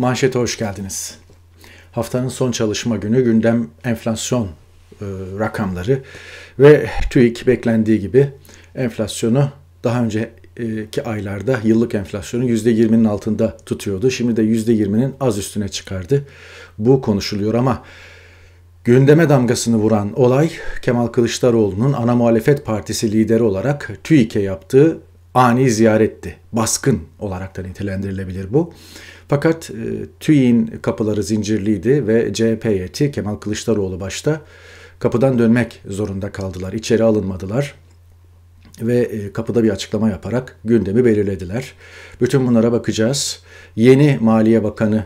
Manşete hoş geldiniz. Haftanın son çalışma günü gündem enflasyon e, rakamları ve TÜİK beklendiği gibi enflasyonu daha önceki aylarda yıllık enflasyonu %20'nin altında tutuyordu. Şimdi de %20'nin az üstüne çıkardı. Bu konuşuluyor ama gündeme damgasını vuran olay Kemal Kılıçdaroğlu'nun ana muhalefet partisi lideri olarak TÜİK'e yaptığı ani ziyaretti. Baskın olarak da nitelendirilebilir bu. Fakat e, TÜİ'nin kapıları zincirliydi ve CHP heyeti Kemal Kılıçdaroğlu başta kapıdan dönmek zorunda kaldılar. İçeri alınmadılar ve e, kapıda bir açıklama yaparak gündemi belirlediler. Bütün bunlara bakacağız. Yeni Maliye Bakanı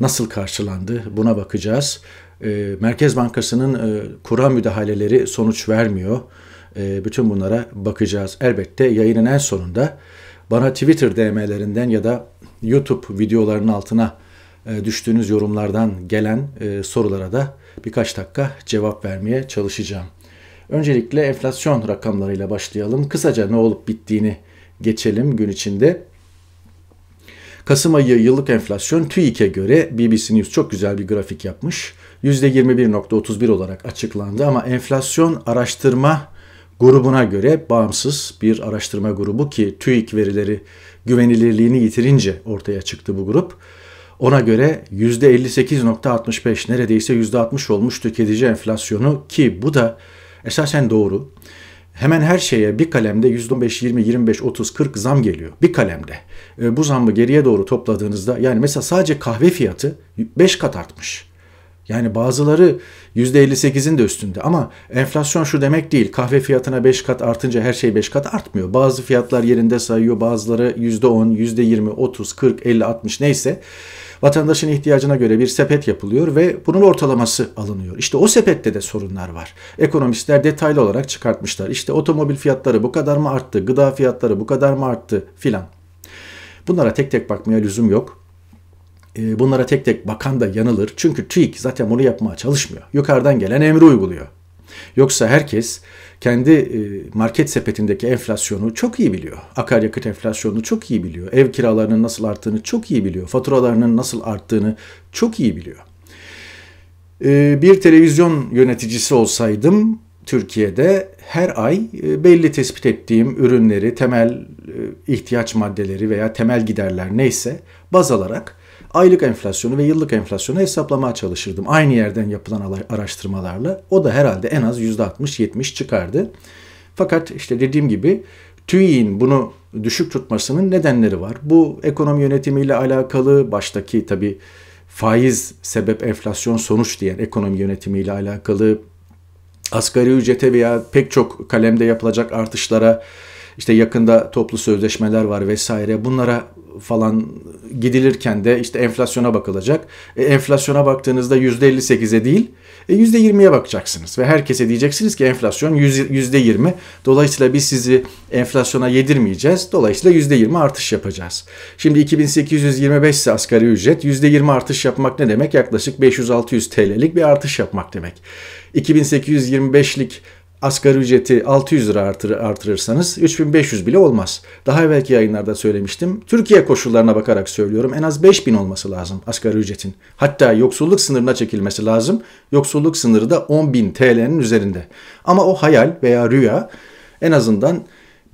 nasıl karşılandı buna bakacağız. E, Merkez Bankası'nın e, kura müdahaleleri sonuç vermiyor. Bütün bunlara bakacağız. Elbette yayının en sonunda bana Twitter DM'lerinden ya da YouTube videolarının altına e, düştüğünüz yorumlardan gelen e, sorulara da birkaç dakika cevap vermeye çalışacağım. Öncelikle enflasyon rakamlarıyla başlayalım. Kısaca ne olup bittiğini geçelim gün içinde. Kasım ayı yıllık enflasyon TÜİK'e göre BBC News çok güzel bir grafik yapmış. %21.31 olarak açıklandı ama enflasyon araştırma grubuna göre bağımsız bir araştırma grubu ki TÜİK verileri güvenilirliğini yitirince ortaya çıktı bu grup. Ona göre %58.65 neredeyse %60 olmuş tüketici enflasyonu ki bu da esasen doğru. Hemen her şeye bir kalemde %15, 20, 25, 30, 40 zam geliyor. Bir kalemde. E, bu zammı geriye doğru topladığınızda yani mesela sadece kahve fiyatı 5 kat artmış. Yani bazıları %58'in de üstünde ama enflasyon şu demek değil. Kahve fiyatına 5 kat artınca her şey 5 kat artmıyor. Bazı fiyatlar yerinde sayıyor. Bazıları %10, %20, 30, 40, 50, 60 neyse vatandaşın ihtiyacına göre bir sepet yapılıyor ve bunun ortalaması alınıyor. İşte o sepette de sorunlar var. Ekonomistler detaylı olarak çıkartmışlar. İşte otomobil fiyatları bu kadar mı arttı, gıda fiyatları bu kadar mı arttı filan. Bunlara tek tek bakmaya lüzum yok. Ee, bunlara tek tek bakan da yanılır. Çünkü TÜİK zaten bunu yapmaya çalışmıyor. Yukarıdan gelen emri uyguluyor. Yoksa herkes kendi e, market sepetindeki enflasyonu çok iyi biliyor. Akaryakıt enflasyonunu çok iyi biliyor. Ev kiralarının nasıl arttığını çok iyi biliyor. Faturalarının nasıl arttığını çok iyi biliyor. Ee, bir televizyon yöneticisi olsaydım Türkiye'de her ay e, belli tespit ettiğim ürünleri, temel e, ihtiyaç maddeleri veya temel giderler neyse baz alarak aylık enflasyonu ve yıllık enflasyonu hesaplamaya çalışırdım. Aynı yerden yapılan araştırmalarla. O da herhalde en az %60-70 çıkardı. Fakat işte dediğim gibi TÜİ'nin bunu düşük tutmasının nedenleri var. Bu ekonomi yönetimiyle alakalı baştaki tabii faiz sebep enflasyon sonuç diyen ekonomi yönetimiyle alakalı asgari ücrete veya pek çok kalemde yapılacak artışlara işte yakında toplu sözleşmeler var vesaire bunlara falan gidilirken de işte enflasyona bakılacak. E, enflasyona baktığınızda %58'e değil e, %20'ye bakacaksınız. Ve herkese diyeceksiniz ki enflasyon %20. Dolayısıyla biz sizi enflasyona yedirmeyeceğiz. Dolayısıyla %20 artış yapacağız. Şimdi 2825 ise asgari ücret. %20 artış yapmak ne demek? Yaklaşık 500-600 TL'lik bir artış yapmak demek. 2825'lik asgari ücreti 600 lira artır, artırırsanız 3500 bile olmaz. Daha evvelki yayınlarda söylemiştim. Türkiye koşullarına bakarak söylüyorum en az 5000 olması lazım asgari ücretin. Hatta yoksulluk sınırına çekilmesi lazım. Yoksulluk sınırı da 10.000 TL'nin üzerinde. Ama o hayal veya rüya en azından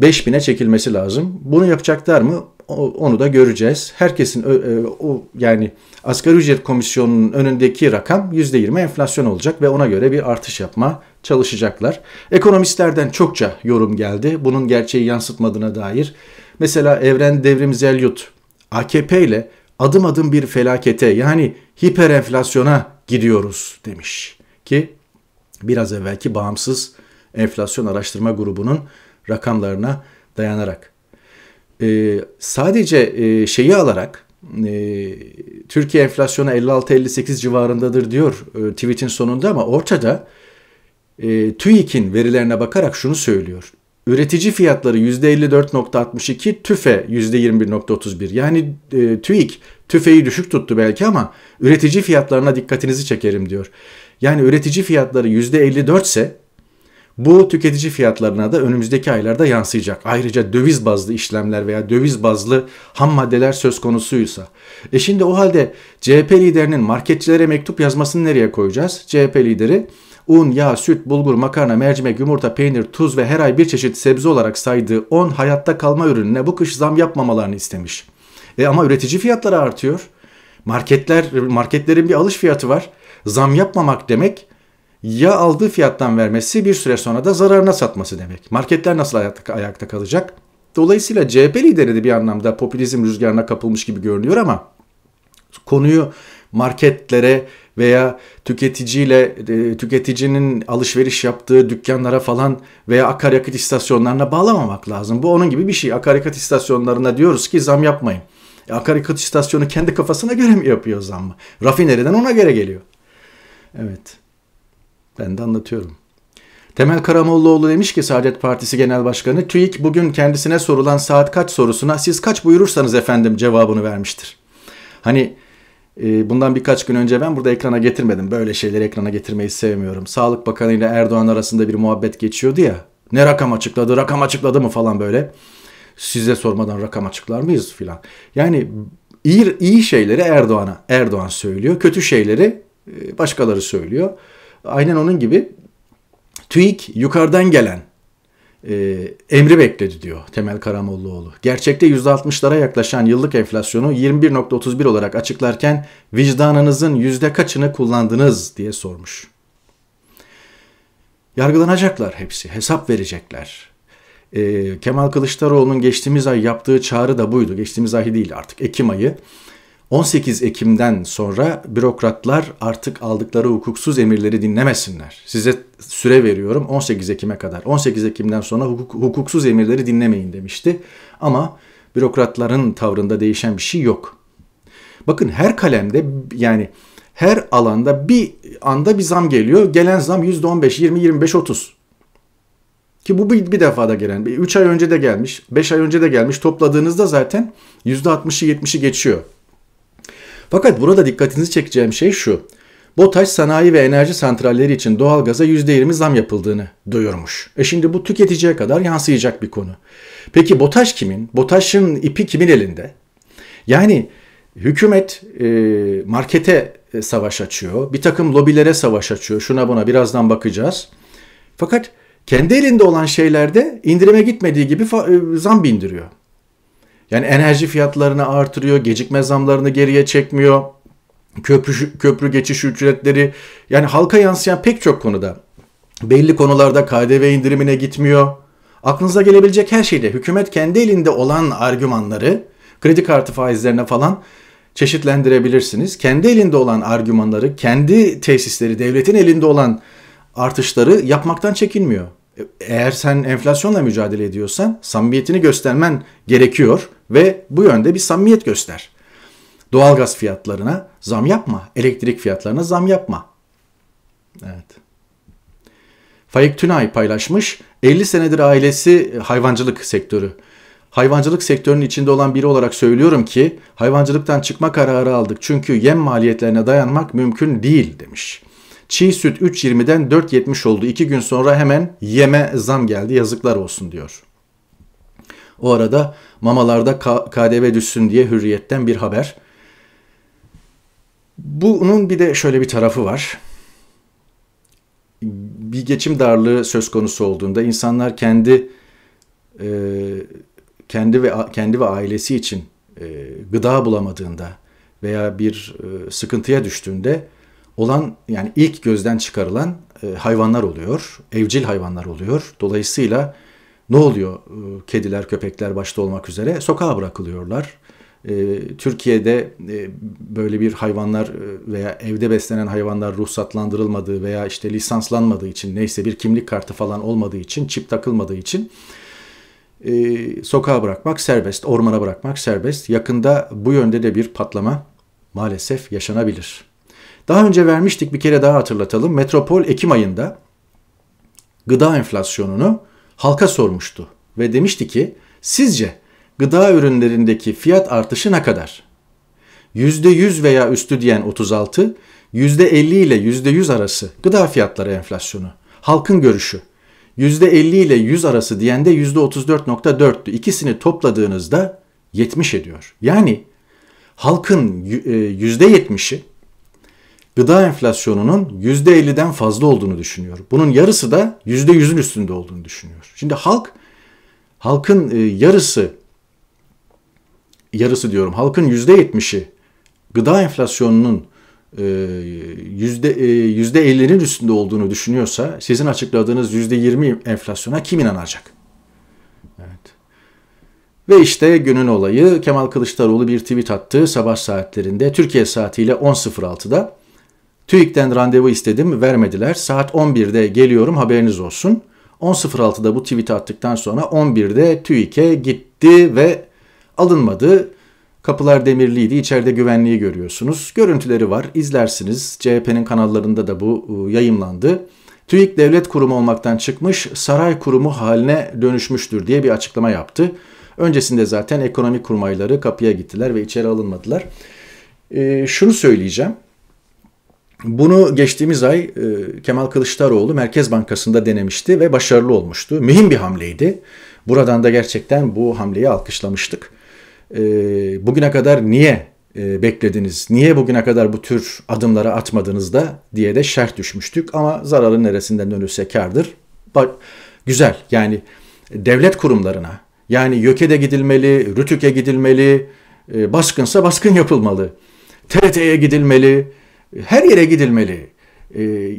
5000'e çekilmesi lazım. Bunu yapacaklar mı? Onu da göreceğiz. Herkesin e, o yani asgari ücret komisyonunun önündeki rakam %20 enflasyon olacak ve ona göre bir artış yapma çalışacaklar. Ekonomistlerden çokça yorum geldi. Bunun gerçeği yansıtmadığına dair. Mesela Evren Devrim Zelyut AKP ile adım adım bir felakete yani hiper enflasyona gidiyoruz demiş. Ki biraz evvelki bağımsız enflasyon araştırma grubunun rakamlarına dayanarak e, sadece e, şeyi alarak e, Türkiye enflasyonu 56-58 civarındadır diyor e, tweetin sonunda ama ortada e, TÜİK'in verilerine bakarak şunu söylüyor. Üretici fiyatları %54.62, TÜFE %21.31. Yani e, TÜİK TÜFE'yi düşük tuttu belki ama üretici fiyatlarına dikkatinizi çekerim diyor. Yani üretici fiyatları %54 ise bu tüketici fiyatlarına da önümüzdeki aylarda yansıyacak. Ayrıca döviz bazlı işlemler veya döviz bazlı ham maddeler söz konusuysa. E şimdi o halde CHP liderinin marketçilere mektup yazmasını nereye koyacağız? CHP lideri un, yağ, süt, bulgur, makarna, mercimek, yumurta, peynir, tuz ve her ay bir çeşit sebze olarak saydığı 10 hayatta kalma ürününe bu kış zam yapmamalarını istemiş. E ama üretici fiyatları artıyor. Marketler marketlerin bir alış fiyatı var. Zam yapmamak demek ya aldığı fiyattan vermesi bir süre sonra da zararına satması demek. Marketler nasıl ayakta, ayakta kalacak? Dolayısıyla CHP lideri de bir anlamda popülizm rüzgarına kapılmış gibi görünüyor ama konuyu marketlere veya tüketiciyle e, tüketicinin alışveriş yaptığı dükkanlara falan veya akaryakıt istasyonlarına bağlamamak lazım. Bu onun gibi bir şey. Akaryakıt istasyonlarına diyoruz ki zam yapmayın. E, akaryakıt istasyonu kendi kafasına göre mi yapıyor zammı? Rafineriden ona göre geliyor. Evet. Ben de anlatıyorum. Temel Karamollaoğlu demiş ki Saadet Partisi Genel Başkanı TÜİK bugün kendisine sorulan saat kaç sorusuna siz kaç buyurursanız efendim cevabını vermiştir. Hani e, bundan birkaç gün önce ben burada ekrana getirmedim. Böyle şeyleri ekrana getirmeyi sevmiyorum. Sağlık Bakanı ile Erdoğan arasında bir muhabbet geçiyordu ya. Ne rakam açıkladı, rakam açıkladı mı falan böyle. Size sormadan rakam açıklar mıyız filan. Yani iyi, iyi şeyleri Erdoğan'a Erdoğan söylüyor. Kötü şeyleri e, başkaları söylüyor. Aynen onun gibi TÜİK yukarıdan gelen e, emri bekledi diyor Temel Karamollaoğlu. Gerçekte %60'lara yaklaşan yıllık enflasyonu 21.31 olarak açıklarken vicdanınızın yüzde kaçını kullandınız diye sormuş. Yargılanacaklar hepsi, hesap verecekler. E, Kemal Kılıçdaroğlu'nun geçtiğimiz ay yaptığı çağrı da buydu. Geçtiğimiz ay değil artık, Ekim ayı. 18 Ekim'den sonra bürokratlar artık aldıkları hukuksuz emirleri dinlemesinler. Size süre veriyorum 18 Ekim'e kadar. 18 Ekim'den sonra hukuk, hukuksuz emirleri dinlemeyin demişti. Ama bürokratların tavrında değişen bir şey yok. Bakın her kalemde yani her alanda bir anda bir zam geliyor. Gelen zam %15, 20, 25, 30. Ki bu bir, bir defada gelen. 3 ay önce de gelmiş, 5 ay önce de gelmiş. Topladığınızda zaten %60'ı 70'i geçiyor fakat burada dikkatinizi çekeceğim şey şu. BOTAŞ sanayi ve enerji santralleri için doğalgaza %20 zam yapıldığını duyurmuş. E şimdi bu tüketiciye kadar yansıyacak bir konu. Peki BOTAŞ kimin? BOTAŞ'ın ipi kimin elinde? Yani hükümet e, markete e, savaş açıyor. Bir takım lobilere savaş açıyor. Şuna buna birazdan bakacağız. Fakat kendi elinde olan şeylerde indirime gitmediği gibi e, zam bindiriyor. Yani enerji fiyatlarını artırıyor, gecikme zamlarını geriye çekmiyor. Köprü, köprü geçiş ücretleri yani halka yansıyan pek çok konuda belli konularda KDV indirimine gitmiyor. Aklınıza gelebilecek her şeyde hükümet kendi elinde olan argümanları kredi kartı faizlerine falan çeşitlendirebilirsiniz. Kendi elinde olan argümanları, kendi tesisleri, devletin elinde olan artışları yapmaktan çekinmiyor. Eğer sen enflasyonla mücadele ediyorsan samimiyetini göstermen gerekiyor ve bu yönde bir samimiyet göster. Doğalgaz fiyatlarına zam yapma, elektrik fiyatlarına zam yapma. Evet. Faik Tünay paylaşmış. 50 senedir ailesi e, hayvancılık sektörü. Hayvancılık sektörünün içinde olan biri olarak söylüyorum ki hayvancılıktan çıkma kararı aldık çünkü yem maliyetlerine dayanmak mümkün değil demiş. Çiğ süt 3.20'den 4.70 oldu. İki gün sonra hemen yeme zam geldi yazıklar olsun diyor. O arada mamalarda KDV düşsün diye hürriyetten bir haber. Bunun bir de şöyle bir tarafı var. Bir geçim darlığı söz konusu olduğunda insanlar kendi e, kendi ve kendi ve ailesi için e, gıda bulamadığında veya bir e, sıkıntıya düştüğünde olan yani ilk gözden çıkarılan hayvanlar oluyor. Evcil hayvanlar oluyor. Dolayısıyla ne oluyor? Ee, kediler, köpekler başta olmak üzere sokağa bırakılıyorlar. Ee, Türkiye'de e, böyle bir hayvanlar e, veya evde beslenen hayvanlar ruhsatlandırılmadığı veya işte lisanslanmadığı için neyse bir kimlik kartı falan olmadığı için çip takılmadığı için e, sokağa bırakmak serbest, ormana bırakmak serbest. Yakında bu yönde de bir patlama maalesef yaşanabilir. Daha önce vermiştik bir kere daha hatırlatalım. Metropol Ekim ayında gıda enflasyonunu halka sormuştu ve demişti ki sizce gıda ürünlerindeki fiyat artışı ne kadar? %100 veya üstü diyen 36, %50 ile %100 arası gıda fiyatları enflasyonu. Halkın görüşü. %50 ile 100 arası diyen de %34.4'tü. İkisini topladığınızda 70 ediyor. Yani halkın %70'i e, gıda enflasyonunun %50'den fazla olduğunu düşünüyor. Bunun yarısı da %100'ün üstünde olduğunu düşünüyor. Şimdi halk halkın e, yarısı yarısı diyorum halkın %70'i gıda enflasyonunun e, yüzde %50'nin e, üstünde olduğunu düşünüyorsa sizin açıkladığınız %20 enflasyona kim inanacak? Evet. Ve işte günün olayı Kemal Kılıçdaroğlu bir tweet attı sabah saatlerinde Türkiye saatiyle 10.06'da. TÜİK'ten randevu istedim, vermediler. Saat 11'de geliyorum, haberiniz olsun. 10.06'da bu tweet'i attıktan sonra 11'de TÜİK'e gitti ve alınmadı. Kapılar demirliydi. içeride güvenliği görüyorsunuz. Görüntüleri var. izlersiniz. CHP'nin kanallarında da bu e, yayımlandı. TÜİK devlet kurumu olmaktan çıkmış saray kurumu haline dönüşmüştür diye bir açıklama yaptı. Öncesinde zaten ekonomi kurmayları kapıya gittiler ve içeri alınmadılar. E, şunu söyleyeceğim. Bunu geçtiğimiz ay e, Kemal Kılıçdaroğlu Merkez Bankası'nda denemişti ve başarılı olmuştu. Mühim bir hamleydi. Buradan da gerçekten bu hamleyi alkışlamıştık. E, bugüne kadar niye e, beklediniz? Niye bugüne kadar bu tür adımları atmadınız da diye de şerh düşmüştük. Ama zararın neresinden dönülse kardır. Bak, güzel yani devlet kurumlarına yani YÖK'e de gidilmeli, RÜTÜK'e gidilmeli, baskınsa baskın yapılmalı. TRT'ye gidilmeli, her yere gidilmeli e,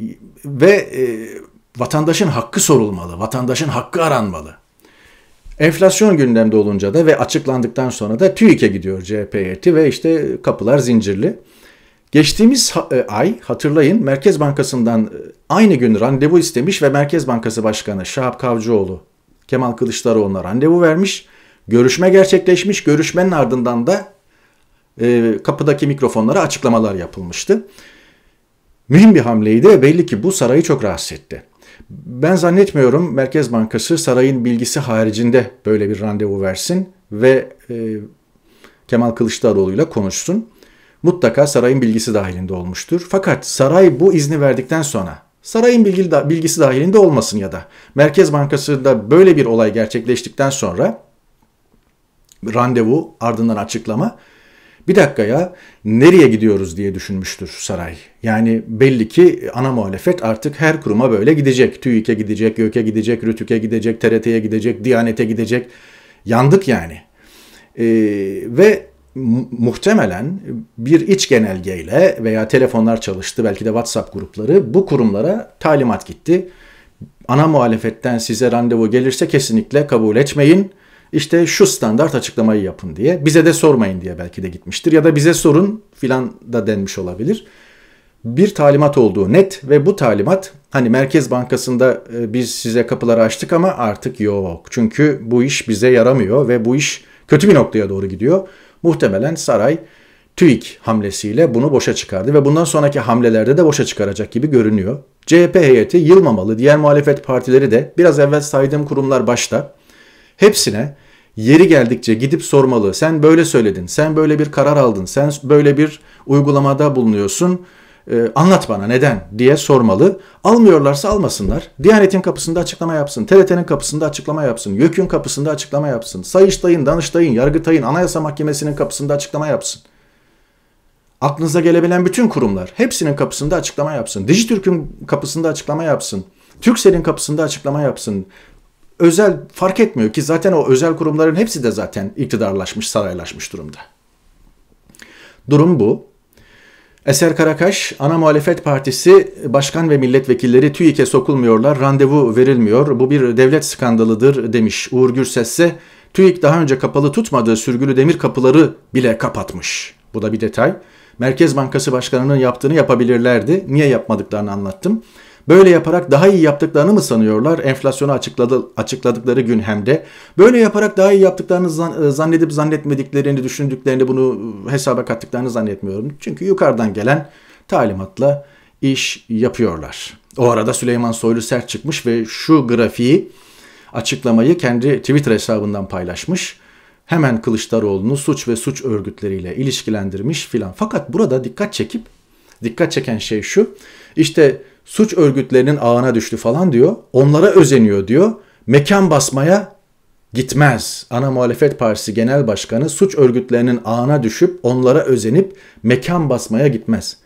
ve e, vatandaşın hakkı sorulmalı, vatandaşın hakkı aranmalı. Enflasyon gündemde olunca da ve açıklandıktan sonra da TÜİK'e gidiyor CHP heyeti ve işte kapılar zincirli. Geçtiğimiz e, ay hatırlayın Merkez Bankası'ndan e, aynı gün randevu istemiş ve Merkez Bankası Başkanı Şahap Kavcıoğlu Kemal Kılıçdaroğlu'na randevu vermiş. Görüşme gerçekleşmiş. Görüşmenin ardından da ee, kapıdaki mikrofonlara açıklamalar yapılmıştı. Mühim bir hamleydi belli ki bu sarayı çok rahatsız etti. Ben zannetmiyorum Merkez Bankası sarayın bilgisi haricinde böyle bir randevu versin ve e, Kemal ile konuşsun. Mutlaka sarayın bilgisi dahilinde olmuştur. Fakat saray bu izni verdikten sonra sarayın bilgisi dahilinde olmasın ya da Merkez Bankası'nda böyle bir olay gerçekleştikten sonra randevu ardından açıklama bir dakika ya nereye gidiyoruz diye düşünmüştür saray. Yani belli ki ana muhalefet artık her kuruma böyle gidecek. TÜİK'e gidecek, YÖK'e gidecek, Rütüke gidecek, TRT'ye gidecek, Diyanet'e gidecek. Yandık yani. Ee, ve muhtemelen bir iç genelgeyle veya telefonlar çalıştı belki de WhatsApp grupları bu kurumlara talimat gitti. Ana muhalefetten size randevu gelirse kesinlikle kabul etmeyin.'' işte şu standart açıklamayı yapın diye. Bize de sormayın diye belki de gitmiştir ya da bize sorun filan da denmiş olabilir. Bir talimat olduğu net ve bu talimat hani Merkez Bankası'nda e, biz size kapıları açtık ama artık yok. Çünkü bu iş bize yaramıyor ve bu iş kötü bir noktaya doğru gidiyor. Muhtemelen saray TÜİK hamlesiyle bunu boşa çıkardı ve bundan sonraki hamlelerde de boşa çıkaracak gibi görünüyor. CHP heyeti yılmamalı, diğer muhalefet partileri de biraz evvel saydığım kurumlar başta hepsine yeri geldikçe gidip sormalı. Sen böyle söyledin, sen böyle bir karar aldın, sen böyle bir uygulamada bulunuyorsun. E, anlat bana neden diye sormalı. Almıyorlarsa almasınlar. Diyanet'in kapısında açıklama yapsın. TRT'nin kapısında açıklama yapsın. YÖK'ün kapısında açıklama yapsın. Sayıştay'ın, Danıştay'ın, Yargıtay'ın, Anayasa Mahkemesi'nin kapısında açıklama yapsın. Aklınıza gelebilen bütün kurumlar hepsinin kapısında açıklama yapsın. Dijitürk'ün kapısında açıklama yapsın. Türksel'in kapısında açıklama yapsın özel fark etmiyor ki zaten o özel kurumların hepsi de zaten iktidarlaşmış, saraylaşmış durumda. Durum bu. Eser Karakaş, ana muhalefet partisi başkan ve milletvekilleri TÜİK'e sokulmuyorlar, randevu verilmiyor, bu bir devlet skandalıdır demiş. Uğur Gürses ise TÜİK daha önce kapalı tutmadığı sürgülü demir kapıları bile kapatmış. Bu da bir detay. Merkez Bankası Başkanı'nın yaptığını yapabilirlerdi. Niye yapmadıklarını anlattım. Böyle yaparak daha iyi yaptıklarını mı sanıyorlar? Enflasyonu açıkladı, açıkladıkları gün hem de. Böyle yaparak daha iyi yaptıklarını e, zannedip zannetmediklerini düşündüklerini bunu e, hesaba kattıklarını zannetmiyorum. Çünkü yukarıdan gelen talimatla iş yapıyorlar. O arada Süleyman Soylu sert çıkmış ve şu grafiği açıklamayı kendi Twitter hesabından paylaşmış. Hemen Kılıçdaroğlu'nu suç ve suç örgütleriyle ilişkilendirmiş filan. Fakat burada dikkat çekip dikkat çeken şey şu. İşte suç örgütlerinin ağına düştü falan diyor. Onlara özeniyor diyor. Mekan basmaya gitmez. Ana Muhalefet Partisi Genel Başkanı suç örgütlerinin ağına düşüp onlara özenip mekan basmaya gitmez.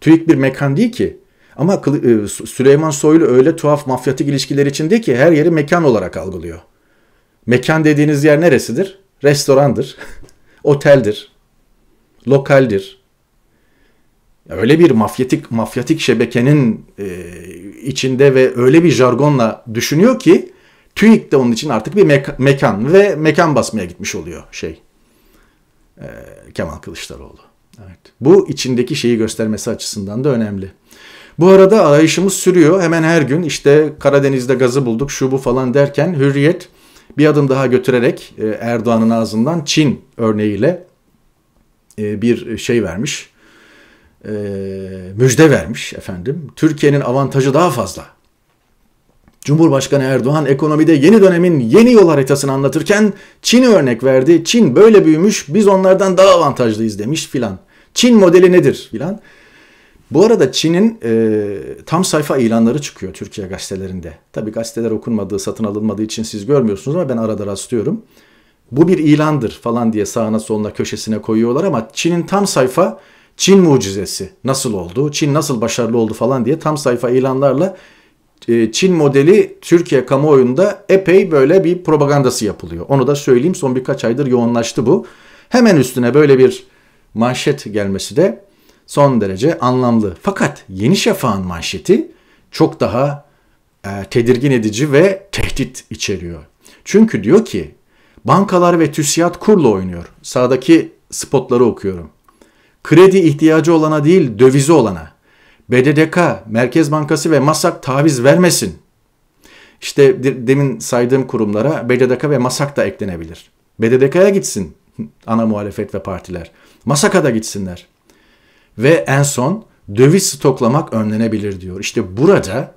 TÜİK bir mekan değil ki. Ama e, Süleyman Soylu öyle tuhaf mafyatik ilişkiler içinde ki her yeri mekan olarak algılıyor. Mekan dediğiniz yer neresidir? Restorandır, oteldir, lokaldir, öyle bir mafyatik mafyatik şebekenin e, içinde ve öyle bir jargonla düşünüyor ki TÜİK de onun için artık bir meka, mekan ve mekan basmaya gitmiş oluyor şey e, Kemal Kılıçdaroğlu. Evet. Bu içindeki şeyi göstermesi açısından da önemli. Bu arada arayışımız sürüyor. Hemen her gün işte Karadeniz'de gazı bulduk şu bu falan derken Hürriyet bir adım daha götürerek e, Erdoğan'ın ağzından Çin örneğiyle e, bir şey vermiş e, müjde vermiş efendim. Türkiye'nin avantajı daha fazla. Cumhurbaşkanı Erdoğan ekonomide yeni dönemin yeni yol haritasını anlatırken Çin'i örnek verdi. Çin böyle büyümüş biz onlardan daha avantajlıyız demiş filan. Çin modeli nedir filan. Bu arada Çin'in e, tam sayfa ilanları çıkıyor Türkiye gazetelerinde. Tabi gazeteler okunmadığı, satın alınmadığı için siz görmüyorsunuz ama ben arada rastlıyorum. Bu bir ilandır falan diye sağına soluna köşesine koyuyorlar ama Çin'in tam sayfa Çin mucizesi nasıl oldu? Çin nasıl başarılı oldu falan diye tam sayfa ilanlarla e, Çin modeli Türkiye kamuoyunda epey böyle bir propagandası yapılıyor. Onu da söyleyeyim son birkaç aydır yoğunlaştı bu. Hemen üstüne böyle bir manşet gelmesi de son derece anlamlı. Fakat Yeni Şafak'ın manşeti çok daha e, tedirgin edici ve tehdit içeriyor. Çünkü diyor ki bankalar ve TÜSİAD kurla oynuyor. Sağdaki spotları okuyorum kredi ihtiyacı olana değil dövizi olana. BDDK, Merkez Bankası ve MASAK taviz vermesin. İşte demin saydığım kurumlara BDDK ve MASAK da eklenebilir. BDDK'ya gitsin ana muhalefet ve partiler. MASAK'a da gitsinler. Ve en son döviz stoklamak önlenebilir diyor. İşte burada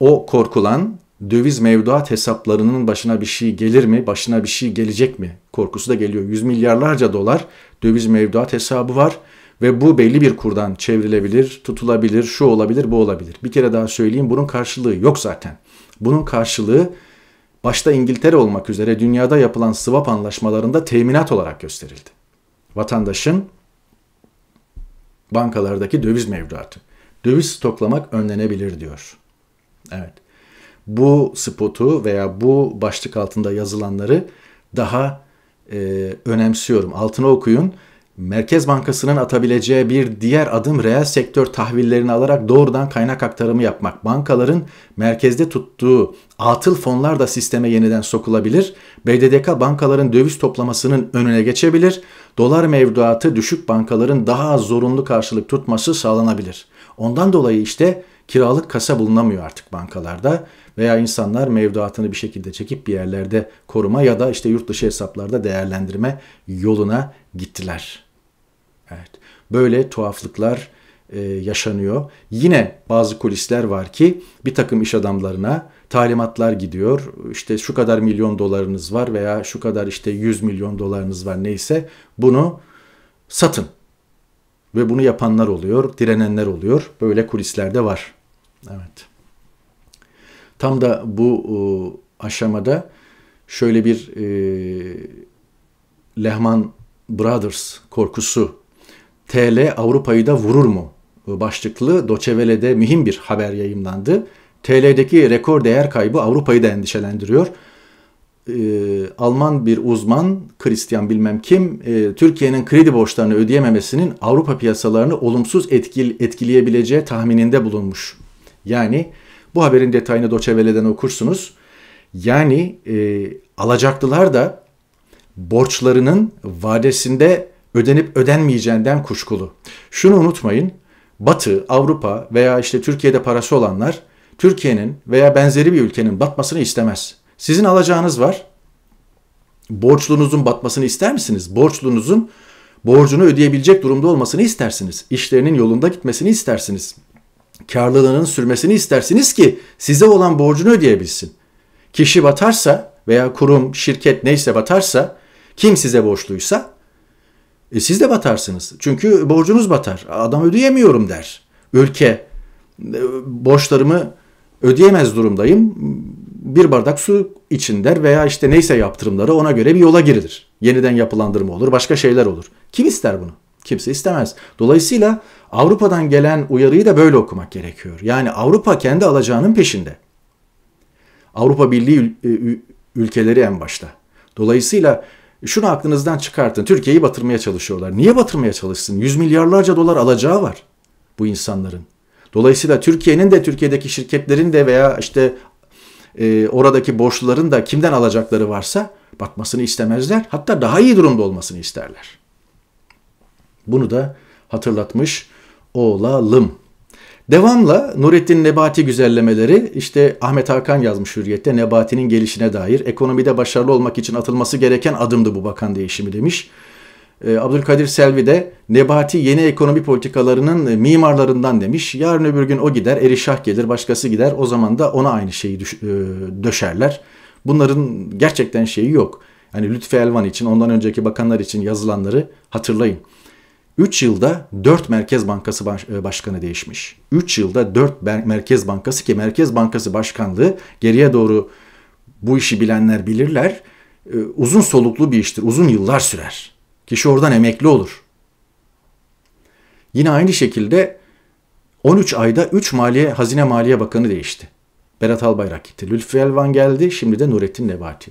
o korkulan döviz mevduat hesaplarının başına bir şey gelir mi, başına bir şey gelecek mi korkusu da geliyor. Yüz milyarlarca dolar döviz mevduat hesabı var ve bu belli bir kurdan çevrilebilir, tutulabilir, şu olabilir, bu olabilir. Bir kere daha söyleyeyim bunun karşılığı yok zaten. Bunun karşılığı başta İngiltere olmak üzere dünyada yapılan swap anlaşmalarında teminat olarak gösterildi. Vatandaşın bankalardaki döviz mevduatı. Döviz stoklamak önlenebilir diyor. Evet. Bu spotu veya bu başlık altında yazılanları daha e, önemsiyorum. Altını okuyun. Merkez Bankası'nın atabileceği bir diğer adım reel sektör tahvillerini alarak doğrudan kaynak aktarımı yapmak. Bankaların merkezde tuttuğu atıl fonlar da sisteme yeniden sokulabilir. BDDK bankaların döviz toplamasının önüne geçebilir. Dolar mevduatı düşük bankaların daha az zorunlu karşılık tutması sağlanabilir. Ondan dolayı işte kiralık kasa bulunamıyor artık bankalarda veya insanlar mevduatını bir şekilde çekip bir yerlerde koruma ya da işte yurt dışı hesaplarda değerlendirme yoluna gittiler. Evet. Böyle tuhaflıklar e, yaşanıyor. Yine bazı kulisler var ki bir takım iş adamlarına talimatlar gidiyor. İşte şu kadar milyon dolarınız var veya şu kadar işte 100 milyon dolarınız var neyse bunu satın. Ve bunu yapanlar oluyor, direnenler oluyor. Böyle kulislerde var. Evet. Tam da bu e, aşamada şöyle bir e, Lehman Brothers korkusu TL Avrupa'yı da vurur mu? E, başlıklı Doçevele'de mühim bir haber yayımlandı. TL'deki rekor değer kaybı Avrupa'yı da endişelendiriyor. Ee, Alman bir uzman, Christian bilmem kim, e, Türkiye'nin kredi borçlarını ödeyememesinin Avrupa piyasalarını olumsuz etkil, etkileyebileceği tahmininde bulunmuş. Yani bu haberin detayını Doçevele'den okursunuz. Yani e, alacaklılar da borçlarının vadesinde ödenip ödenmeyeceğinden kuşkulu. Şunu unutmayın. Batı, Avrupa veya işte Türkiye'de parası olanlar Türkiye'nin veya benzeri bir ülkenin batmasını istemez. Sizin alacağınız var. Borçlunuzun batmasını ister misiniz? Borçlunuzun borcunu ödeyebilecek durumda olmasını istersiniz. İşlerinin yolunda gitmesini istersiniz karlılığının sürmesini istersiniz ki size olan borcunu ödeyebilsin. Kişi batarsa veya kurum, şirket neyse batarsa, kim size borçluysa e siz de batarsınız. Çünkü borcunuz batar. Adam ödeyemiyorum der. Ülke e, borçlarımı ödeyemez durumdayım. Bir bardak su için der veya işte neyse yaptırımları ona göre bir yola girilir. Yeniden yapılandırma olur, başka şeyler olur. Kim ister bunu? Kimse istemez. Dolayısıyla Avrupa'dan gelen uyarıyı da böyle okumak gerekiyor. Yani Avrupa kendi alacağının peşinde. Avrupa Birliği e, ülkeleri en başta. Dolayısıyla şunu aklınızdan çıkartın. Türkiye'yi batırmaya çalışıyorlar. Niye batırmaya çalışsın? Yüz milyarlarca dolar alacağı var bu insanların. Dolayısıyla Türkiye'nin de Türkiye'deki şirketlerin de veya işte e, oradaki borçluların da kimden alacakları varsa batmasını istemezler. Hatta daha iyi durumda olmasını isterler. Bunu da hatırlatmış olalım. Devamla Nurettin Nebati güzellemeleri işte Ahmet Hakan yazmış Hürriyet'te Nebati'nin gelişine dair ekonomide başarılı olmak için atılması gereken adımdı bu bakan değişimi demiş. Ee, Abdülkadir Selvi de Nebati yeni ekonomi politikalarının e, mimarlarından demiş. Yarın öbür gün o gider, Erişah gelir, başkası gider. O zaman da ona aynı şeyi e, döşerler. Bunların gerçekten şeyi yok. Yani Lütfi Elvan için, ondan önceki bakanlar için yazılanları hatırlayın. 3 yılda 4 Merkez Bankası baş, e, Başkanı değişmiş. 3 yılda 4 Merkez Bankası ki Merkez Bankası Başkanlığı geriye doğru bu işi bilenler bilirler. E, uzun soluklu bir iştir. Uzun yıllar sürer. Kişi oradan emekli olur. Yine aynı şekilde 13 ayda 3 Maliye Hazine Maliye Bakanı değişti. Berat Albayrak gitti. Lütfi Elvan geldi. Şimdi de Nurettin Nebati.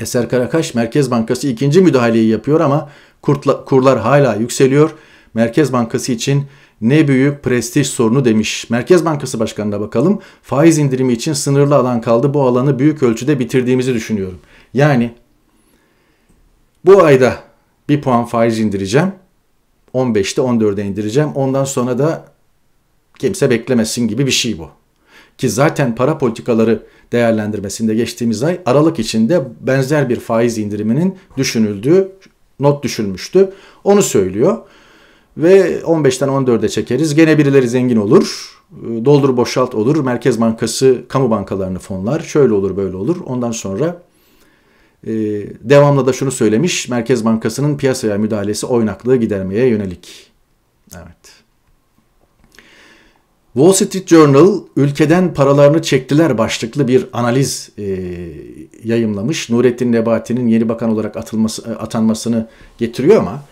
Eser Karakaş Merkez Bankası ikinci müdahaleyi yapıyor ama kurtla, kurlar hala yükseliyor. Merkez Bankası için ne büyük prestij sorunu demiş. Merkez Bankası Başkanı'na bakalım. Faiz indirimi için sınırlı alan kaldı. Bu alanı büyük ölçüde bitirdiğimizi düşünüyorum. Yani bu ayda bir puan faiz indireceğim. 15'te 14'e indireceğim. Ondan sonra da kimse beklemesin gibi bir şey bu. Ki zaten para politikaları değerlendirmesinde geçtiğimiz ay Aralık içinde benzer bir faiz indiriminin düşünüldüğü not düşülmüştü. Onu söylüyor. Ve 15'ten 14'e çekeriz. Gene birileri zengin olur. Doldur boşalt olur. Merkez Bankası kamu bankalarını fonlar. Şöyle olur böyle olur. Ondan sonra e, devamlı da şunu söylemiş. Merkez Bankası'nın piyasaya müdahalesi oynaklığı gidermeye yönelik. Evet. Wall Street Journal ülkeden paralarını çektiler başlıklı bir analiz e, yayımlamış. Nurettin Nebati'nin yeni bakan olarak atılması, e, atanmasını getiriyor ama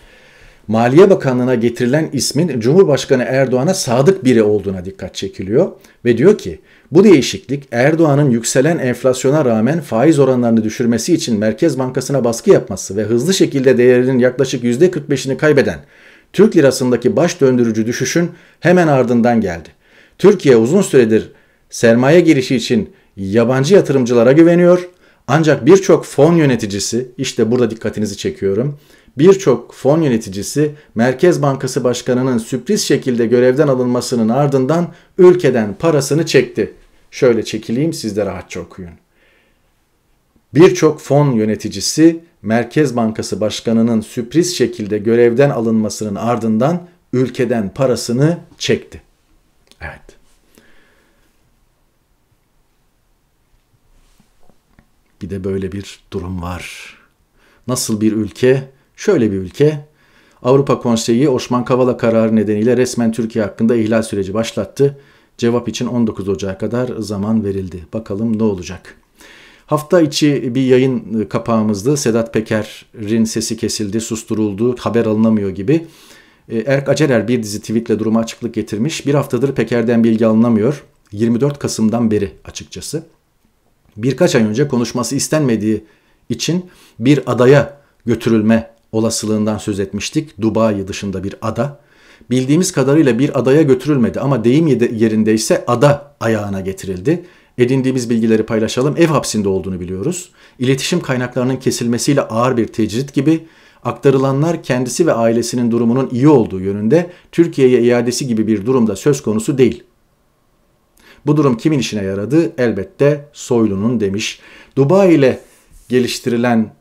Maliye Bakanlığı'na getirilen ismin Cumhurbaşkanı Erdoğan'a sadık biri olduğuna dikkat çekiliyor ve diyor ki bu değişiklik Erdoğan'ın yükselen enflasyona rağmen faiz oranlarını düşürmesi için Merkez Bankası'na baskı yapması ve hızlı şekilde değerinin yaklaşık %45'ini kaybeden Türk lirasındaki baş döndürücü düşüşün hemen ardından geldi. Türkiye uzun süredir sermaye girişi için yabancı yatırımcılara güveniyor. Ancak birçok fon yöneticisi, işte burada dikkatinizi çekiyorum. Birçok fon yöneticisi Merkez Bankası Başkanı'nın sürpriz şekilde görevden alınmasının ardından ülkeden parasını çekti. Şöyle çekileyim siz de rahatça okuyun. Birçok fon yöneticisi Merkez Bankası Başkanı'nın sürpriz şekilde görevden alınmasının ardından ülkeden parasını çekti. Bir de böyle bir durum var. Nasıl bir ülke? Şöyle bir ülke. Avrupa Konseyi Osman Kavala kararı nedeniyle resmen Türkiye hakkında ihlal süreci başlattı. Cevap için 19 Ocak'a kadar zaman verildi. Bakalım ne olacak? Hafta içi bir yayın kapağımızdı. Sedat Peker'in sesi kesildi, susturuldu, haber alınamıyor gibi. E, Erk Acerer bir dizi tweetle duruma açıklık getirmiş. Bir haftadır Peker'den bilgi alınamıyor. 24 Kasım'dan beri açıkçası birkaç ay önce konuşması istenmediği için bir adaya götürülme olasılığından söz etmiştik. Dubai dışında bir ada. Bildiğimiz kadarıyla bir adaya götürülmedi ama deyim yerinde ise ada ayağına getirildi. Edindiğimiz bilgileri paylaşalım. Ev hapsinde olduğunu biliyoruz. İletişim kaynaklarının kesilmesiyle ağır bir tecrit gibi aktarılanlar kendisi ve ailesinin durumunun iyi olduğu yönünde Türkiye'ye iadesi gibi bir durumda söz konusu değil. Bu durum kimin işine yaradı? Elbette Soylu'nun demiş. Dubai ile geliştirilen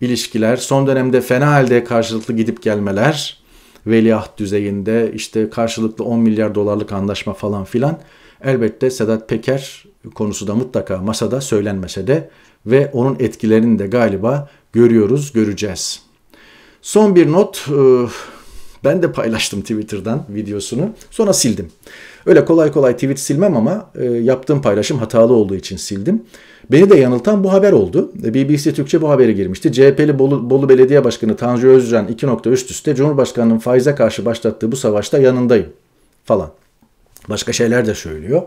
ilişkiler, son dönemde fena halde karşılıklı gidip gelmeler, veliaht düzeyinde işte karşılıklı 10 milyar dolarlık anlaşma falan filan elbette Sedat Peker konusu da mutlaka masada söylenmese de ve onun etkilerini de galiba görüyoruz, göreceğiz. Son bir not eh, ben de paylaştım Twitter'dan videosunu sonra sildim. Öyle kolay kolay tweet silmem ama e, yaptığım paylaşım hatalı olduğu için sildim. Beni de yanıltan bu haber oldu. E, BBC Türkçe bu haberi girmişti. CHP'li Bolu, Bolu Belediye Başkanı Tanju Özcan 2 nokta üst üste Cumhurbaşkanı'nın faize karşı başlattığı bu savaşta yanındayım falan. Başka şeyler de söylüyor.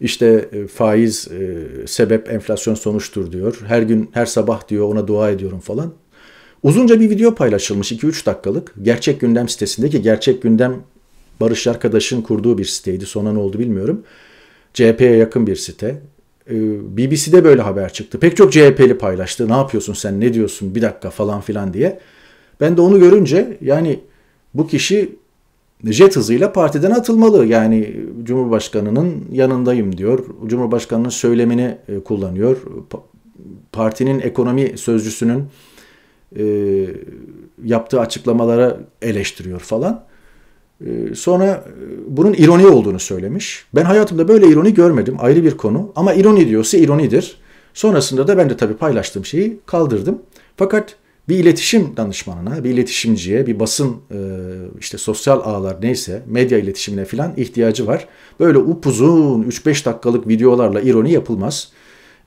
İşte e, faiz e, sebep enflasyon sonuçtur diyor. Her gün her sabah diyor ona dua ediyorum falan. Uzunca bir video paylaşılmış 2-3 dakikalık. Gerçek Gündem sitesindeki Gerçek Gündem Barış arkadaşın kurduğu bir siteydi. Sonra ne oldu bilmiyorum. CHP'ye yakın bir site. Ee, BBC'de böyle haber çıktı. Pek çok CHP'li paylaştı. Ne yapıyorsun sen ne diyorsun bir dakika falan filan diye. Ben de onu görünce yani bu kişi jet hızıyla partiden atılmalı. Yani Cumhurbaşkanı'nın yanındayım diyor. Cumhurbaşkanı'nın söylemini e, kullanıyor. Partinin ekonomi sözcüsünün e, yaptığı açıklamalara eleştiriyor falan. Ee, sonra e, bunun ironi olduğunu söylemiş. Ben hayatımda böyle ironi görmedim. Ayrı bir konu. Ama ironi diyorsa ironidir. Sonrasında da ben de tabii paylaştığım şeyi kaldırdım. Fakat bir iletişim danışmanına, bir iletişimciye, bir basın e, işte sosyal ağlar neyse medya iletişimine filan ihtiyacı var. Böyle upuzun 3-5 dakikalık videolarla ironi yapılmaz.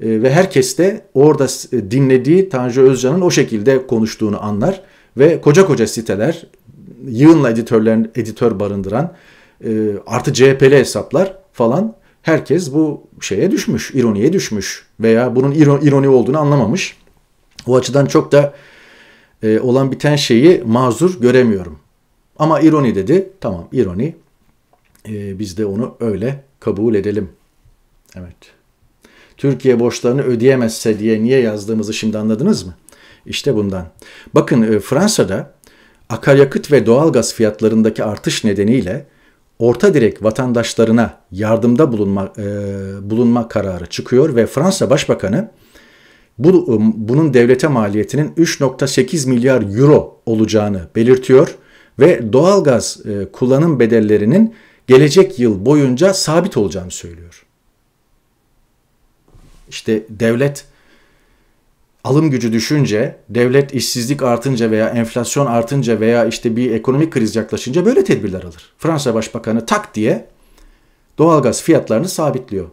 E, ve herkes de orada dinlediği Tanju Özcan'ın o şekilde konuştuğunu anlar. Ve koca koca siteler yığınla editörlerin editör barındıran e, artı CHP'li hesaplar falan herkes bu şeye düşmüş, ironiye düşmüş veya bunun ironi olduğunu anlamamış. O açıdan çok da e, olan biten şeyi mazur göremiyorum. Ama ironi dedi. Tamam ironi. E, biz de onu öyle kabul edelim. Evet. Türkiye borçlarını ödeyemezse diye niye yazdığımızı şimdi anladınız mı? İşte bundan. Bakın e, Fransa'da akaryakıt ve doğalgaz fiyatlarındaki artış nedeniyle orta direk vatandaşlarına yardımda bulunma, e, bulunma kararı çıkıyor ve Fransa Başbakanı bu, e, bunun devlete maliyetinin 3.8 milyar euro olacağını belirtiyor ve doğalgaz e, kullanım bedellerinin gelecek yıl boyunca sabit olacağını söylüyor. İşte devlet alım gücü düşünce, devlet işsizlik artınca veya enflasyon artınca veya işte bir ekonomik kriz yaklaşınca böyle tedbirler alır. Fransa Başbakanı tak diye doğalgaz fiyatlarını sabitliyor.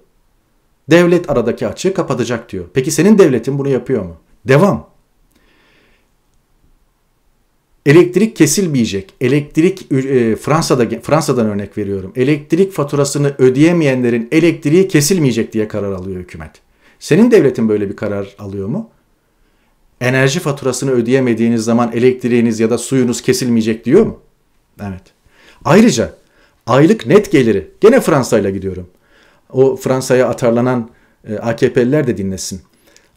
Devlet aradaki açığı kapatacak diyor. Peki senin devletin bunu yapıyor mu? Devam. Elektrik kesilmeyecek. Elektrik e, Fransa'da Fransa'dan örnek veriyorum. Elektrik faturasını ödeyemeyenlerin elektriği kesilmeyecek diye karar alıyor hükümet. Senin devletin böyle bir karar alıyor mu? enerji faturasını ödeyemediğiniz zaman elektriğiniz ya da suyunuz kesilmeyecek diyor mu? Evet. Ayrıca aylık net geliri gene Fransa'yla gidiyorum. O Fransa'ya atarlanan e, AKP'liler de dinlesin.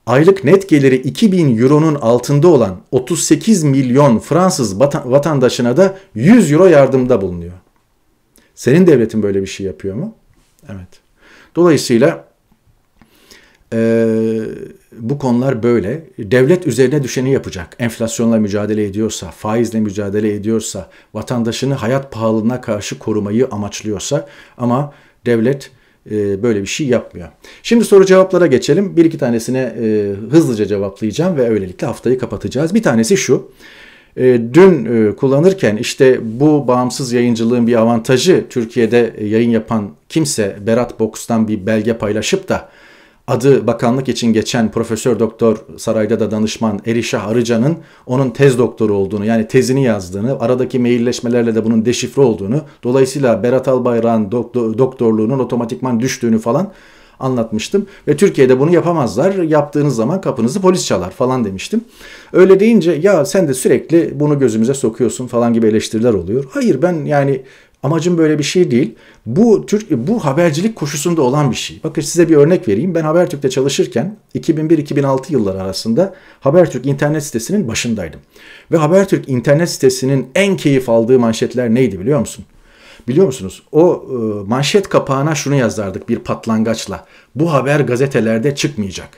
Aylık net geliri 2000 euronun altında olan 38 milyon Fransız vatandaşına da 100 euro yardımda bulunuyor. Senin devletin böyle bir şey yapıyor mu? Evet. Dolayısıyla e, bu konular böyle. Devlet üzerine düşeni yapacak. Enflasyonla mücadele ediyorsa, faizle mücadele ediyorsa, vatandaşını hayat pahalılığına karşı korumayı amaçlıyorsa ama devlet e, böyle bir şey yapmıyor. Şimdi soru cevaplara geçelim. Bir iki tanesine e, hızlıca cevaplayacağım ve öylelikle haftayı kapatacağız. Bir tanesi şu. E, dün kullanırken işte bu bağımsız yayıncılığın bir avantajı Türkiye'de yayın yapan kimse Berat Box'tan bir belge paylaşıp da adı bakanlık için geçen Profesör Doktor sarayda da danışman Erişah Arıcan'ın onun tez doktoru olduğunu yani tezini yazdığını, aradaki mailleşmelerle de bunun deşifre olduğunu, dolayısıyla Berat Albayrak'ın doktor, doktorluğunun otomatikman düştüğünü falan anlatmıştım. Ve Türkiye'de bunu yapamazlar. Yaptığınız zaman kapınızı polis çalar falan demiştim. Öyle deyince ya sen de sürekli bunu gözümüze sokuyorsun falan gibi eleştiriler oluyor. Hayır ben yani Amacım böyle bir şey değil. Bu Türk bu habercilik koşusunda olan bir şey. Bakın size bir örnek vereyim. Ben Habertürk'te çalışırken 2001-2006 yılları arasında Habertürk internet sitesinin başındaydım. Ve Habertürk internet sitesinin en keyif aldığı manşetler neydi biliyor musun? Biliyor musunuz? O e, manşet kapağına şunu yazardık bir patlangaçla. Bu haber gazetelerde çıkmayacak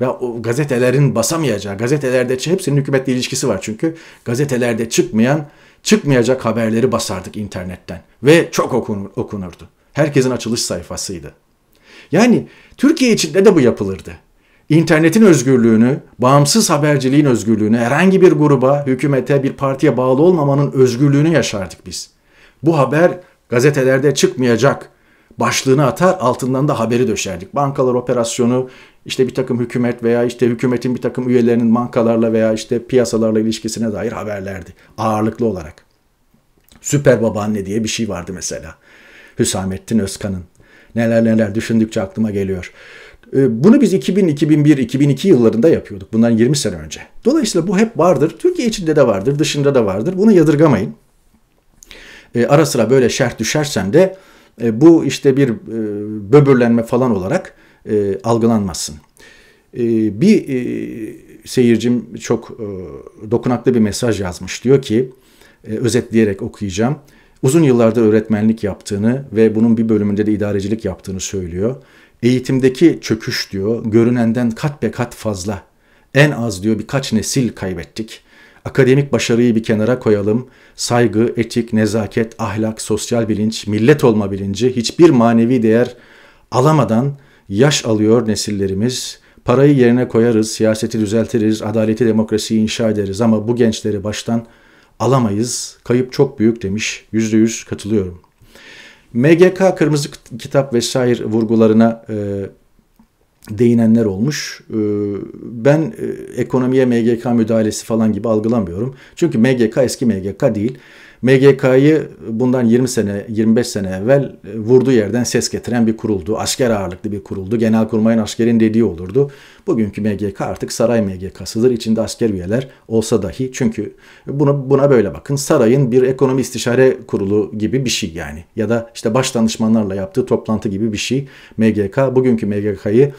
ve o gazetelerin basamayacağı, gazetelerde hepsinin hükümetle ilişkisi var çünkü gazetelerde çıkmayan çıkmayacak haberleri basardık internetten ve çok okunur, okunurdu. Herkesin açılış sayfasıydı. Yani Türkiye içinde de bu yapılırdı. İnternetin özgürlüğünü, bağımsız haberciliğin özgürlüğünü, herhangi bir gruba, hükümete, bir partiye bağlı olmamanın özgürlüğünü yaşardık biz. Bu haber gazetelerde çıkmayacak başlığını atar altından da haberi döşerdik. Bankalar operasyonu, işte bir takım hükümet veya işte hükümetin bir takım üyelerinin bankalarla veya işte piyasalarla ilişkisine dair haberlerdi. Ağırlıklı olarak. Süper babaanne diye bir şey vardı mesela. Hüsamettin Özkan'ın. Neler neler düşündükçe aklıma geliyor. Ee, bunu biz 2000, 2001, 2002 yıllarında yapıyorduk. Bundan 20 sene önce. Dolayısıyla bu hep vardır. Türkiye içinde de vardır, dışında da vardır. Bunu yadırgamayın. Ee, ara sıra böyle şerh düşersem de e, bu işte bir e, böbürlenme falan olarak e, algılanmasın. E, bir e, seyircim çok e, dokunaklı bir mesaj yazmış. Diyor ki, e, özetleyerek okuyacağım. Uzun yıllarda öğretmenlik yaptığını ve bunun bir bölümünde de idarecilik yaptığını söylüyor. Eğitimdeki çöküş diyor, görünenden kat be kat fazla. En az diyor birkaç nesil kaybettik. Akademik başarıyı bir kenara koyalım. Saygı, etik, nezaket, ahlak, sosyal bilinç, millet olma bilinci hiçbir manevi değer alamadan Yaş alıyor nesillerimiz. Parayı yerine koyarız, siyaseti düzeltiriz, adaleti demokrasiyi inşa ederiz ama bu gençleri baştan alamayız. Kayıp çok büyük demiş. Yüzde yüz katılıyorum. MGK kırmızı kitap vesaire vurgularına e, değinenler olmuş. E, ben e, ekonomiye MGK müdahalesi falan gibi algılamıyorum. Çünkü MGK eski MGK değil. MGK'yı bundan 20 sene 25 sene evvel e, vurduğu yerden ses getiren bir kuruldu. Asker ağırlıklı bir kuruldu. Genelkurmay'ın askerin dediği olurdu. Bugünkü MGK artık saray MGK'sıdır. İçinde asker üyeler olsa dahi çünkü buna, buna böyle bakın. Sarayın bir ekonomi istişare kurulu gibi bir şey yani. Ya da işte baş danışmanlarla yaptığı toplantı gibi bir şey. MGK bugünkü MGK'yı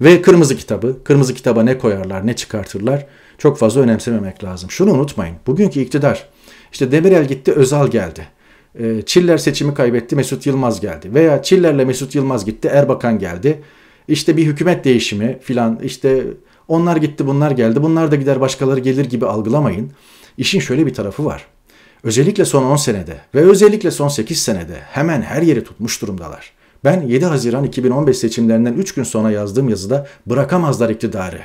ve kırmızı kitabı. Kırmızı kitaba ne koyarlar, ne çıkartırlar? Çok fazla önemsememek lazım. Şunu unutmayın. Bugünkü iktidar işte Demirel gitti Özal geldi. Ee, Çiller seçimi kaybetti Mesut Yılmaz geldi. Veya Çiller'le Mesut Yılmaz gitti Erbakan geldi. İşte bir hükümet değişimi filan işte onlar gitti bunlar geldi bunlar da gider başkaları gelir gibi algılamayın. İşin şöyle bir tarafı var. Özellikle son 10 senede ve özellikle son 8 senede hemen her yeri tutmuş durumdalar. Ben 7 Haziran 2015 seçimlerinden 3 gün sonra yazdığım yazıda bırakamazlar iktidarı.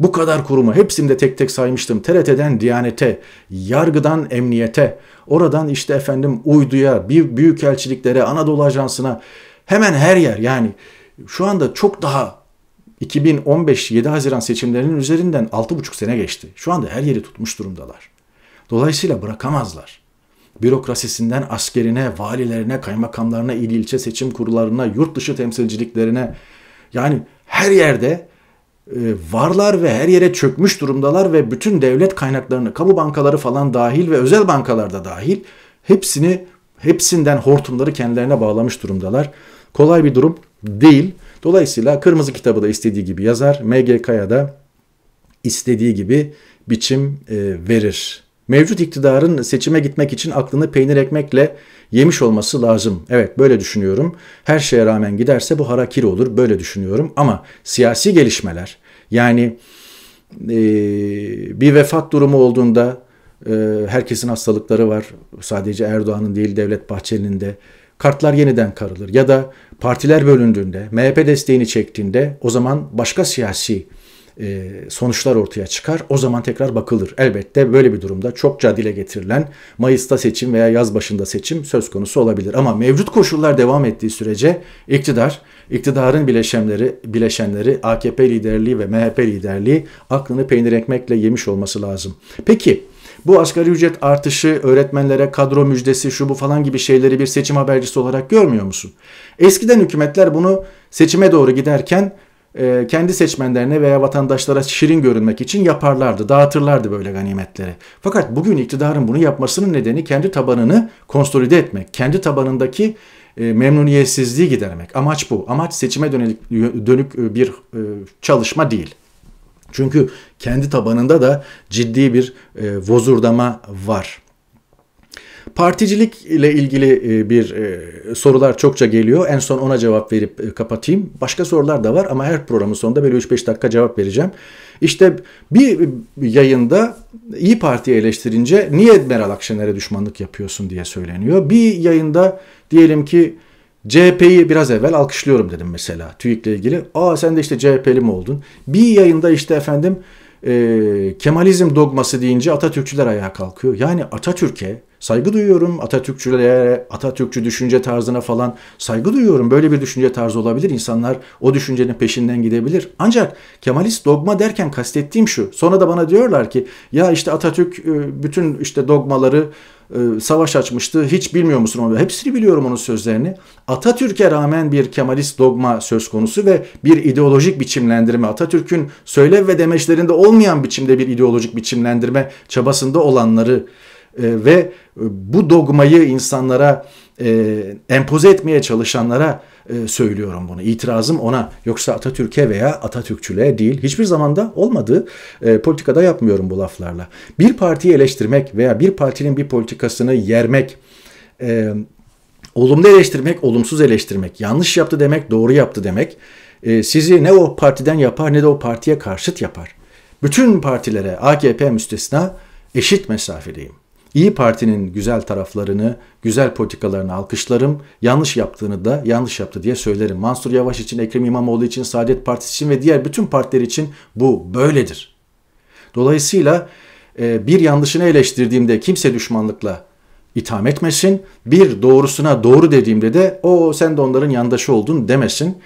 Bu kadar kurumu hepsini de tek tek saymıştım. TRT'den Diyanete, yargıdan emniyete, oradan işte efendim uyduya, bir büyük elçiliklere Anadolu Ajansı'na hemen her yer yani şu anda çok daha 2015 7 Haziran seçimlerinin üzerinden 6,5 sene geçti. Şu anda her yeri tutmuş durumdalar. Dolayısıyla bırakamazlar. Bürokrasisinden askerine, valilerine, kaymakamlarına, il ilçe seçim kurullarına, yurt dışı temsilciliklerine yani her yerde e, varlar ve her yere çökmüş durumdalar ve bütün devlet kaynaklarını, kamu bankaları falan dahil ve özel bankalarda dahil hepsini hepsinden hortumları kendilerine bağlamış durumdalar. Kolay bir durum değil. Dolayısıyla Kırmızı Kitabı da istediği gibi yazar, MGK'ya da istediği gibi biçim e, verir. Mevcut iktidarın seçime gitmek için aklını peynir ekmekle yemiş olması lazım. Evet böyle düşünüyorum. Her şeye rağmen giderse bu harakiri olur böyle düşünüyorum. Ama siyasi gelişmeler yani e, bir vefat durumu olduğunda e, herkesin hastalıkları var. Sadece Erdoğan'ın değil Devlet Bahçeli'nin de kartlar yeniden karılır. Ya da partiler bölündüğünde MHP desteğini çektiğinde o zaman başka siyasi e, sonuçlar ortaya çıkar. O zaman tekrar bakılır. Elbette böyle bir durumda çokça dile getirilen Mayıs'ta seçim veya yaz başında seçim söz konusu olabilir. Ama mevcut koşullar devam ettiği sürece iktidar, iktidarın bileşenleri, bileşenleri AKP liderliği ve MHP liderliği aklını peynir ekmekle yemiş olması lazım. Peki bu asgari ücret artışı, öğretmenlere kadro müjdesi, şu bu falan gibi şeyleri bir seçim habercisi olarak görmüyor musun? Eskiden hükümetler bunu seçime doğru giderken e, kendi seçmenlerine veya vatandaşlara şirin görünmek için yaparlardı, dağıtırlardı böyle ganimetleri. Fakat bugün iktidarın bunu yapmasının nedeni kendi tabanını konsolide etmek, kendi tabanındaki e, memnuniyetsizliği gidermek. Amaç bu. Amaç seçime dönelik, dönük e, bir çalışma değil. Çünkü kendi tabanında da ciddi bir vozurdama var. Particilik ile ilgili e, bir e, sorular çokça geliyor. En son ona cevap verip e, kapatayım. Başka sorular da var ama her programın sonunda böyle 3-5 dakika cevap vereceğim. İşte bir yayında İyi Parti'yi eleştirince niye Meral Akşener'e düşmanlık yapıyorsun diye söyleniyor. Bir yayında diyelim ki CHP'yi biraz evvel alkışlıyorum dedim mesela TÜİK'le ilgili. Aa sen de işte CHP'li mi oldun? Bir yayında işte efendim e, Kemalizm dogması deyince Atatürkçüler ayağa kalkıyor. Yani Atatürk'e Saygı duyuyorum Atatürkçülere, Atatürkçü düşünce tarzına falan saygı duyuyorum. Böyle bir düşünce tarzı olabilir. İnsanlar o düşüncenin peşinden gidebilir. Ancak Kemalist dogma derken kastettiğim şu. Sonra da bana diyorlar ki ya işte Atatürk e, bütün işte dogmaları e, savaş açmıştı. Hiç bilmiyor musun onu? Hepsini biliyorum onun sözlerini. Atatürk'e rağmen bir Kemalist dogma söz konusu ve bir ideolojik biçimlendirme. Atatürk'ün söylev ve demeçlerinde olmayan biçimde bir ideolojik biçimlendirme çabasında olanları e, ve e, bu dogmayı insanlara e, empoze etmeye çalışanlara söylüyorum bunu. İtirazım ona. Yoksa Atatürk'e veya Atatürkçülüğe değil. Hiçbir zamanda olmadığı e, politikada yapmıyorum bu laflarla. Bir partiyi eleştirmek veya bir partinin bir politikasını yermek, e, olumlu eleştirmek, olumsuz eleştirmek, yanlış yaptı demek, doğru yaptı demek e, sizi ne o partiden yapar ne de o partiye karşıt yapar. Bütün partilere AKP müstesna eşit mesafedeyim. İyi Parti'nin güzel taraflarını, güzel politikalarını alkışlarım. Yanlış yaptığını da yanlış yaptı diye söylerim. Mansur Yavaş için, Ekrem İmamoğlu için, Saadet Partisi için ve diğer bütün partiler için bu böyledir. Dolayısıyla e, bir yanlışını eleştirdiğimde kimse düşmanlıkla itham etmesin. Bir doğrusuna doğru dediğimde de o sen de onların yandaşı oldun demesin.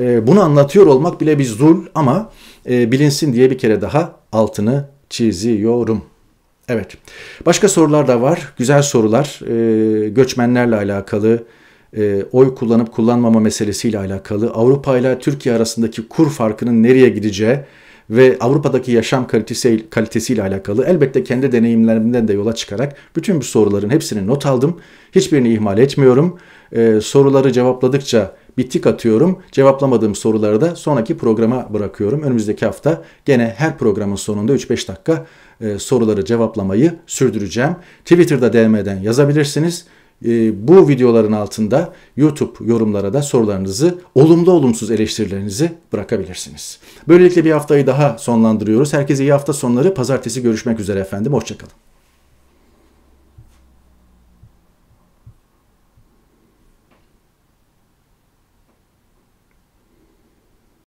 E, bunu anlatıyor olmak bile bir zul ama e, bilinsin diye bir kere daha altını çiziyorum. Evet. Başka sorular da var. Güzel sorular. E, göçmenlerle alakalı, e, oy kullanıp kullanmama meselesiyle alakalı, Avrupa ile Türkiye arasındaki kur farkının nereye gideceği ve Avrupa'daki yaşam kalitesi kalitesiyle alakalı elbette kendi deneyimlerimden de yola çıkarak bütün bu soruların hepsini not aldım. Hiçbirini ihmal etmiyorum. E, soruları cevapladıkça bittik atıyorum. Cevaplamadığım soruları da sonraki programa bırakıyorum. Önümüzdeki hafta gene her programın sonunda 3-5 dakika e, soruları cevaplamayı sürdüreceğim. Twitter'da DM'den yazabilirsiniz. E, bu videoların altında YouTube yorumlara da sorularınızı, olumlu olumsuz eleştirilerinizi bırakabilirsiniz. Böylelikle bir haftayı daha sonlandırıyoruz. Herkese iyi hafta sonları. Pazartesi görüşmek üzere efendim. Hoşçakalın.